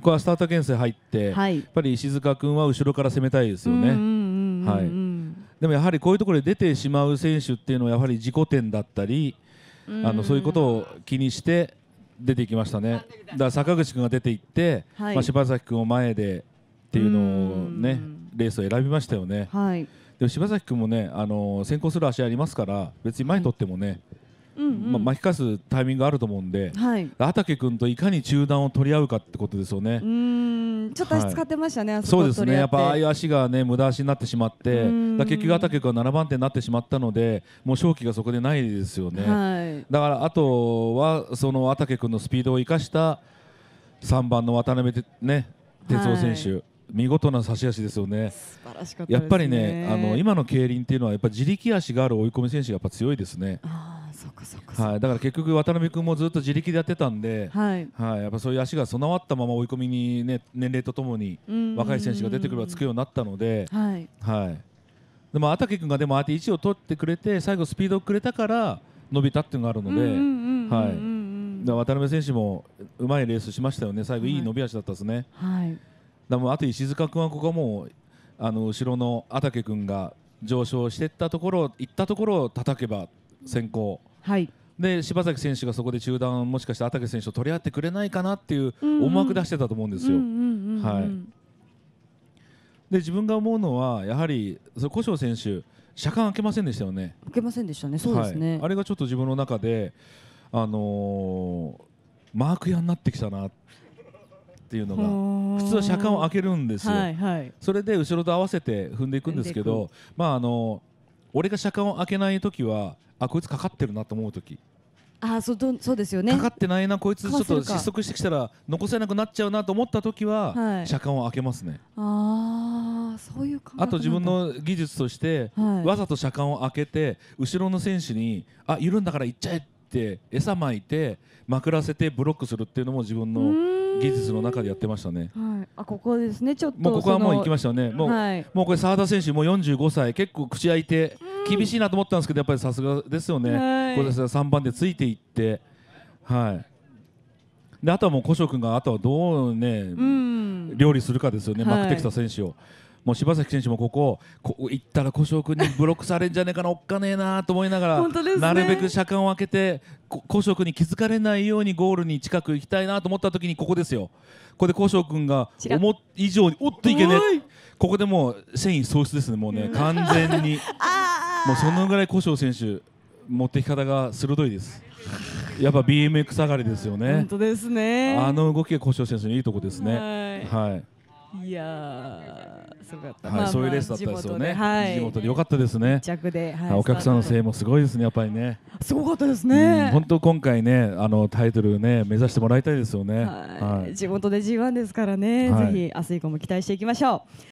こはスタート編成入って、はい、やっぱり石塚君は後ろから攻めたいですよね。はい、でもやはりこういうところで出てしまう選手っていうのはやはり自己点だったりあのそういうことを気にして出てきましたね。だから坂口君が出ていって、はい、まあ、柴崎君を前でっていうのをねレースを選びましたよね。はい、でも柴崎君もねあの先行する足ありますから別に前にとってもね、はいまあ、巻き返すタイミングあると思うんで、はい、畑君といかに中断を取り合うかってことですよね。うんちょっと足使ってましたね、はい、そうですねやっぱああいう足が、ね、無駄足になってしまって結局畑君は7番手になってしまったのでもう勝機がそこでないですよね。はい、だからあとはその畑君のスピードを生かした3番の渡辺、ね、哲夫選手、はい、見事な差し足ですよね。ねやっぱりねあの今の競輪っていうのはやっぱ自力足がある追い込み選手がやっぱ強いですね。はい、だから結局渡辺君もずっと自力でやってたんで、はい、はい、やっぱそういう足が備わったまま追い込みにね年齢とともに若い選手が出てくればつくようになったので、はい、はい、でも畠君がでもああやって位置を取ってくれて最後スピードをくれたから伸びたっていうのがあるので、はい。で、渡辺選手もうまいレースしましたよね。最後いい伸び足だったですね。はい。でもあと石塚君はここはもうあの後ろの畠君が上昇していったところ行ったところを叩けば先行はい、で柴崎選手がそこで中断もしかして畠選手と取り合ってくれないかなっていう思惑出してたと思うんですよ。で自分が思うのはやはり古性選手車間開けませんでしたよね。開けませんでしたね。そうですね、はい。あれがちょっと自分の中で、あのー、マーク屋になってきたなっていうのが、普通は車間を開けるんですよ。はいはい、それで後ろと合わせて踏んでいくんですけど、まああのー、俺が車間を開けない時はあこいつかかってるなと思う時あそどそうですよねかかってないなこいつちょっと失速してきたら残せなくなっちゃうなと思った時は、はい、車間を開けますねああそういうあと自分の技術として、はい、わざと車間を開けて後ろの選手にあ緩んだから行っちゃえって餌まいてまくらせてブロックするっていうのも自分の技術の中でやってましたね、はい、あここですねちょっともうここはもう行きましたよねもうはい、もうこれ澤田選手もう45歳結構口開いて。うん厳しいなと思ったんですけどやっぱりさすがですよね、はい、小さん3番でついていってはいであとはもう小翔君があとはどうね、うん、料理するかですよね、はい、マクテキサ選手を。もう柴崎選手もここここ行ったら小翔君にブロックされんじゃねえかなおっかねえなと思いながら、ね、なるべく車間を空けて小翔君に気づかれないようにゴールに近く行きたいなと思った時にここですよここで小翔君が思以上におっといけねここでもう繊維喪失ですねもうね完全に。もうそのぐらい古性選手持ってき方が鋭いです。やっぱ BMX 上がりですよね。本当ですね。あの動きが古性選手のいいとこですね。はい。はいいやすごかった。はい、そういうレースだったですよね。はい、地元で良かったですね。着で、はい、お客さんの声もすごいですね、やっぱりね。すごかったですね。本当今回ね、あのタイトルね目指してもらいたいですよね。はい、地元で G1 ですからね、ぜひ明日以降も期待していきましょう。